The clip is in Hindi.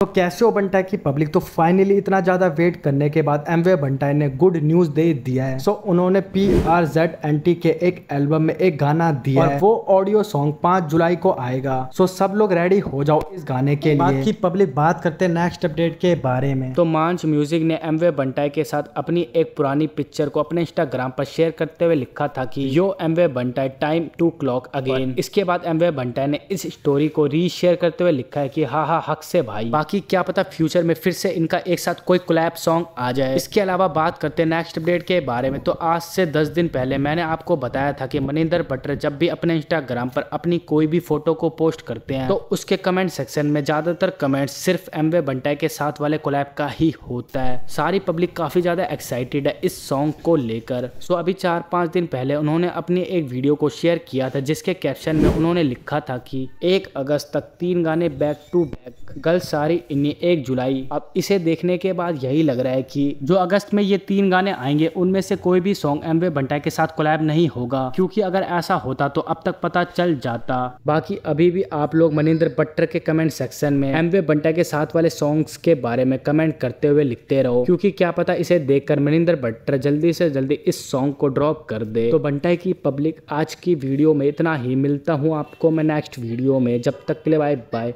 तो कैसे बंटा की पब्लिक तो फाइनली इतना ज्यादा वेट करने के बाद एम वे बंटाई ने गुड न्यूज दे दिया है सो so, उन्होंने P R Z N T के एक एल्बम में एक गाना दिया और है वो ऑडियो सॉन्ग 5 जुलाई को आएगा सो so, सब लोग रेडी हो जाओ इस गाने के लिए की पब्लिक बात करते हैं नेक्स्ट अपडेट के बारे में तो मांच म्यूजिक ने एम वे बंटाई के साथ अपनी एक पुरानी पिक्चर को अपने इंस्टाग्राम पर शेयर करते हुए लिखा था की यो एम वे बंटाई टाइम टू क्लॉक अगेन इसके बाद एम वे बंटाई ने इस स्टोरी को रीशेयर करते हुए लिखा है की हा हा हक से भाई बाकी क्या पता फ्यूचर में फिर से इनका एक साथ कोई क्लैप सॉन्ग आ जाए इसके अलावा बात करते हैं नेक्स्ट अपडेट के बारे में तो आज से दस दिन पहले मैंने आपको बताया था कि मनिंदर बटर जब भी अपने इंस्टाग्राम पर अपनी कोई भी फोटो को पोस्ट करते हैं तो उसके कमेंट सेक्शन में ज्यादातर कमेंट सिर्फ एम वे बंटा के साथ वाले कोलैब का ही होता है सारी पब्लिक काफी ज्यादा एक्साइटेड है इस सॉन्ग को लेकर सो अभी चार पांच दिन पहले उन्होंने अपनी एक वीडियो को शेयर किया था जिसके कैप्शन में उन्होंने लिखा था की एक अगस्त तक तीन गाने बैक टू बैक गर्ल सारी जुलाई एक जुलाई अब इसे देखने के बाद यही लग रहा है कि जो अगस्त में ये तीन गाने आएंगे उनमें से कोई भी सॉन्ग एम वे भंटा के साथ कोलैब नहीं होगा क्योंकि अगर ऐसा होता तो अब तक पता चल जाता बाकी अभी भी आप लोग मनिंद्र भट्टर के कमेंट सेक्शन में एम वे बंटा के साथ वाले सॉन्ग के बारे में कमेंट करते हुए लिखते रहो क्यूँकी क्या पता इसे देखकर मनिंदर भट्टर जल्दी से जल्दी इस सॉन्ग को ड्रॉप कर दे तो बंटा की पब्लिक आज की वीडियो में इतना ही मिलता हूँ आपको मैं नेक्स्ट वीडियो में जब तक के लिए बाय बाय